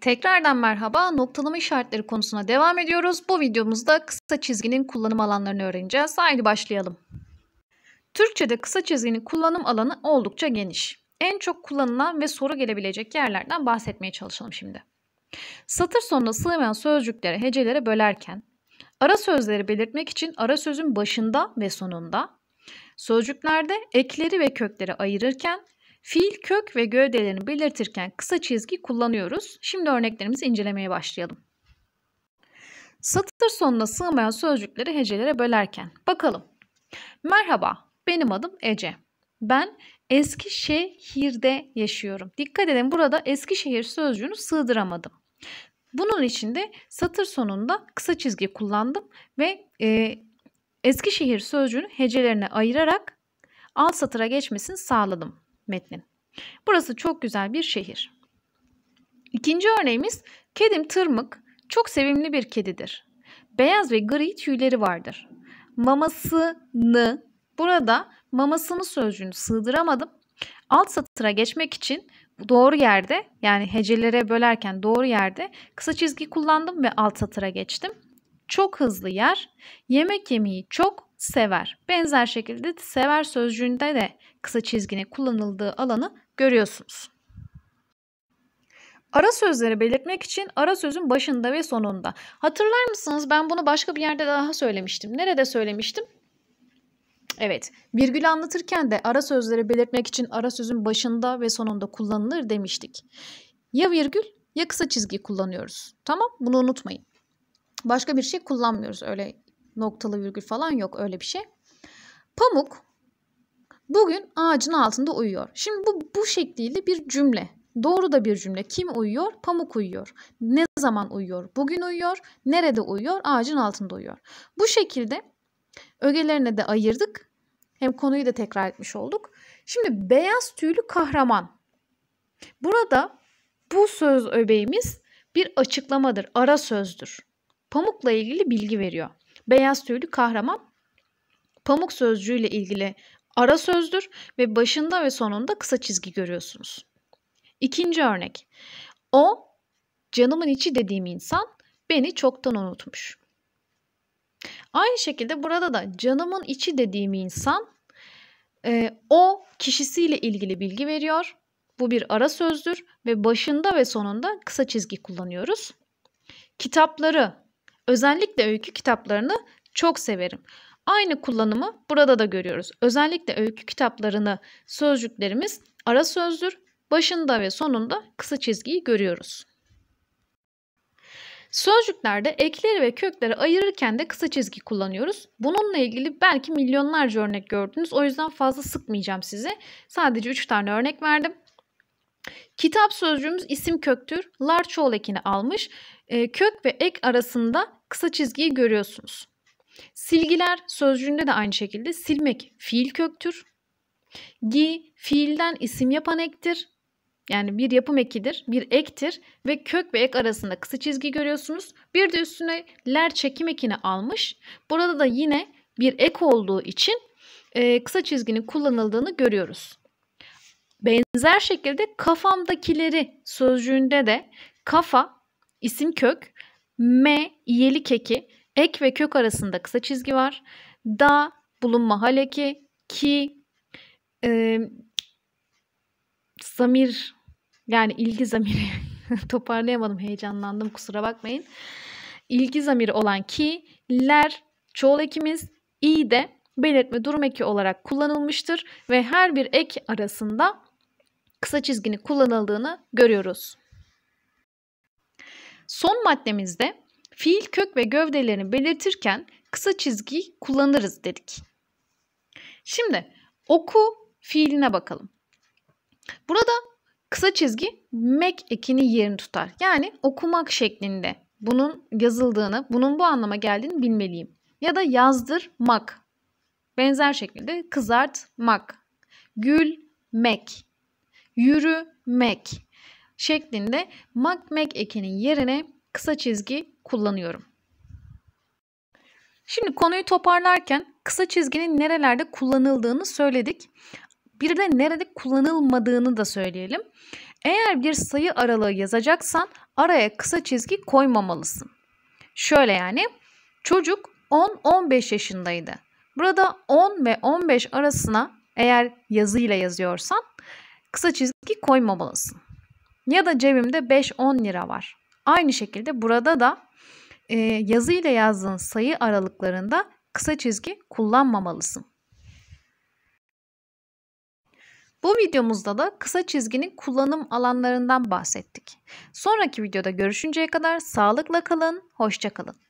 Tekrardan merhaba, noktalama işaretleri konusuna devam ediyoruz. Bu videomuzda kısa çizginin kullanım alanlarını öğreneceğiz. Haydi başlayalım. Türkçe'de kısa çizginin kullanım alanı oldukça geniş. En çok kullanılan ve soru gelebilecek yerlerden bahsetmeye çalışalım şimdi. Satır sonuna sığmayan sözcükleri hecelere bölerken, ara sözleri belirtmek için ara sözün başında ve sonunda, sözcüklerde ekleri ve kökleri ayırırken Fiil kök ve gövdelerini belirtirken kısa çizgi kullanıyoruz. Şimdi örneklerimizi incelemeye başlayalım. Satır sonuna sığmayan sözcükleri hecelere bölerken. Bakalım. Merhaba, benim adım Ece. Ben Eskişehir'de yaşıyorum. Dikkat edin burada Eskişehir sözcüğünü sığdıramadım. Bunun için de satır sonunda kısa çizgi kullandım ve e, Eskişehir sözcüğünü hecelerine ayırarak alt satıra geçmesini sağladım metnin. Burası çok güzel bir şehir. İkinci örneğimiz kedim tırmık çok sevimli bir kedidir. Beyaz ve gri tüyleri vardır. Mamasını burada mamasını sözcüğünü sığdıramadım. Alt satıra geçmek için doğru yerde yani hecelere bölerken doğru yerde kısa çizgi kullandım ve alt satıra geçtim. Çok hızlı yer, yemek yemeyi çok, sever. Benzer şekilde sever sözcüğünde de kısa çizginin kullanıldığı alanı görüyorsunuz. Ara sözleri belirtmek için ara sözün başında ve sonunda. Hatırlar mısınız ben bunu başka bir yerde daha söylemiştim. Nerede söylemiştim? Evet, virgülü anlatırken de ara sözleri belirtmek için ara sözün başında ve sonunda kullanılır demiştik. Ya virgül ya kısa çizgi kullanıyoruz. Tamam, bunu unutmayın. Başka bir şey kullanmıyoruz öyle Noktalı virgül falan yok öyle bir şey. Pamuk bugün ağacın altında uyuyor. Şimdi bu bu şekliyle bir cümle. Doğru da bir cümle. Kim uyuyor? Pamuk uyuyor. Ne zaman uyuyor? Bugün uyuyor. Nerede uyuyor? Ağacın altında uyuyor. Bu şekilde ögelerine de ayırdık. Hem konuyu da tekrar etmiş olduk. Şimdi beyaz tüylü kahraman. Burada bu söz öbeğimiz bir açıklamadır, ara sözdür. Pamukla ilgili bilgi veriyor. Beyaz tüylü kahraman pamuk sözcüğüyle ilgili ara sözdür ve başında ve sonunda kısa çizgi görüyorsunuz. İkinci örnek. O canımın içi dediğim insan beni çoktan unutmuş. Aynı şekilde burada da canımın içi dediğim insan e, o kişisiyle ilgili bilgi veriyor. Bu bir ara sözdür ve başında ve sonunda kısa çizgi kullanıyoruz. Kitapları Özellikle öykü kitaplarını çok severim. Aynı kullanımı burada da görüyoruz. Özellikle öykü kitaplarını sözcüklerimiz ara sözdür. Başında ve sonunda kısa çizgiyi görüyoruz. Sözcüklerde ekleri ve kökleri ayırırken de kısa çizgi kullanıyoruz. Bununla ilgili belki milyonlarca örnek gördünüz. O yüzden fazla sıkmayacağım sizi. Sadece 3 tane örnek verdim. Kitap sözcüğümüz isim köktür. Lar çoğul ekini almış. E, kök ve ek arasında kısa çizgiyi görüyorsunuz. Silgiler sözcüğünde de aynı şekilde silmek fiil köktür. Gi fiilden isim yapan ektir. Yani bir yapım ekidir, bir ektir ve kök ve ek arasında kısa çizgi görüyorsunuz. Bir de üstüne ler çekim ekini almış. Burada da yine bir ek olduğu için e, kısa çizginin kullanıldığını görüyoruz. Benzer şekilde kafamdakileri sözcüğünde de kafa, isim kök, M iyeli keki ek ve kök arasında kısa çizgi var. Da bulunma haleki ki e, zamir yani ilgi zamiri toparlayamadım heyecanlandım kusura bakmayın. İlgi zamiri olan ki ler çoğul ekimiz i de belirtme durum eki olarak kullanılmıştır ve her bir ek arasında kısa çizginin kullanıldığını görüyoruz. Son maddemizde fiil kök ve gövdelerini belirtirken kısa çizgi kullanırız dedik. Şimdi oku fiiline bakalım. Burada kısa çizgi mek ekini yerini tutar. Yani okumak şeklinde bunun yazıldığını, bunun bu anlama geldiğini bilmeliyim. Ya da yazdırmak. Benzer şekilde kızartmak, gülmek, yürümek, şeklinde mac mac ekinin yerine kısa çizgi kullanıyorum. Şimdi konuyu toparlarken kısa çizginin nerelerde kullanıldığını söyledik. Bir de nerede kullanılmadığını da söyleyelim. Eğer bir sayı aralığı yazacaksan araya kısa çizgi koymamalısın. Şöyle yani çocuk 10-15 yaşındaydı. Burada 10 ve 15 arasına eğer yazıyla yazıyorsan kısa çizgi koymamalısın ya da cebimde 5-10 lira var. Aynı şekilde burada da e, yazı ile yazdığın sayı aralıklarında kısa çizgi kullanmamalısın. Bu videomuzda da kısa çizginin kullanım alanlarından bahsettik. Sonraki videoda görüşünceye kadar sağlıkla kalın, hoşçakalın.